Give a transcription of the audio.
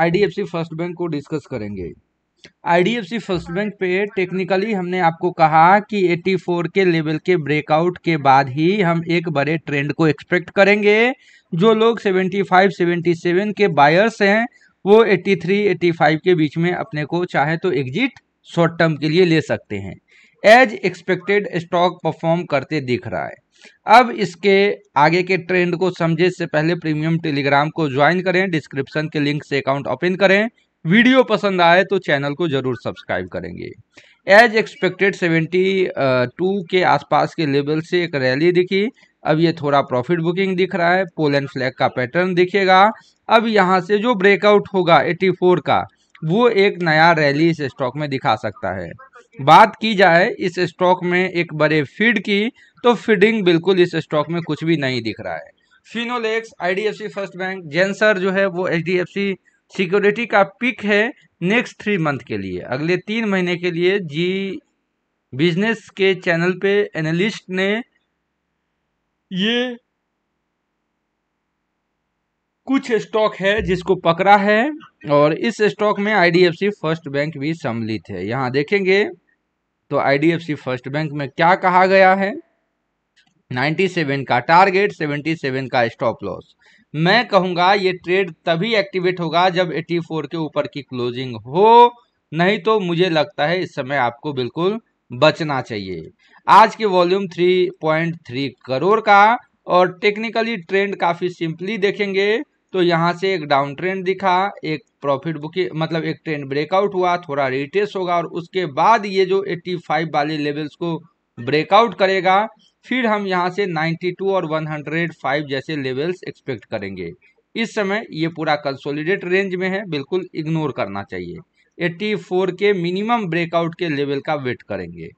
IDFC first bank को discuss करेंगे IDFC first bank पे टेक्निकली हमने आपको कहा कि 84 के लेवल के ब्रेकआउट के बाद ही हम एक बड़े ट्रेंड को एक्सपेक्ट करेंगे जो लोग 75 77 के बायर्स हैं वो 83 85 के बीच में अपने को चाहे तो एग्जिट शॉर्ट टर्म के लिए ले सकते हैं एज एक्सपेक्टेड स्टॉक परफॉर्म करते दिख रहा है अब इसके आगे के ट्रेंड को समझे से पहले प्रीमियम टेलीग्राम को ज्वाइन करें डिस्क्रिप्शन के लिंक से अकाउंट ओपन करें वीडियो पसंद आए तो चैनल को जरूर सब्सक्राइब करेंगे एज एक्सपेक्टेड 72 के आसपास के लेवल से एक रैली दिखी अब ये थोड़ा प्रॉफिट बुकिंग दिख रहा है पोल एंड फ्लैग का पैटर्न दिखेगा अब यहाँ से जो ब्रेकआउट होगा 84 का वो एक नया रैली इस स्टॉक में दिखा सकता है बात की जाए इस स्टॉक में एक बड़े फीड की तो फीडिंग बिल्कुल इस स्टॉक में कुछ भी नहीं दिख रहा है फिनोलेक्स आई फर्स्ट बैंक जेंसर जो है वो एच सिक्योरिटी का पिक है नेक्स्ट थ्री मंथ के लिए अगले तीन महीने के लिए जी बिजनेस के चैनल पे एनालिस्ट ने ये कुछ स्टॉक है जिसको पकड़ा है और इस स्टॉक में आईडीएफसी फर्स्ट बैंक भी सम्मिलित है यहाँ देखेंगे तो आईडीएफसी फर्स्ट बैंक में क्या कहा गया है 97 का टारगेट 77 का स्टॉप लॉस मैं कहूँगा ये ट्रेड तभी एक्टिवेट होगा जब 84 के ऊपर की क्लोजिंग हो नहीं तो मुझे लगता है इस समय आपको बिल्कुल बचना चाहिए आज के वॉल्यूम 3.3 करोड़ का और टेक्निकली ट्रेंड काफ़ी सिंपली देखेंगे तो यहाँ से एक डाउन ट्रेंड दिखा एक प्रॉफिट बुकिंग मतलब एक ट्रेंड ब्रेकआउट हुआ थोड़ा रिटेस होगा और उसके बाद ये जो 85 वाले लेवल्स को ब्रेकआउट करेगा फिर हम यहाँ से 92 और 105 जैसे लेवल्स एक्सपेक्ट करेंगे इस समय ये पूरा कंसोलिडेट रेंज में है बिल्कुल इग्नोर करना चाहिए 84 के मिनिमम ब्रेकआउट के लेवल का वेट करेंगे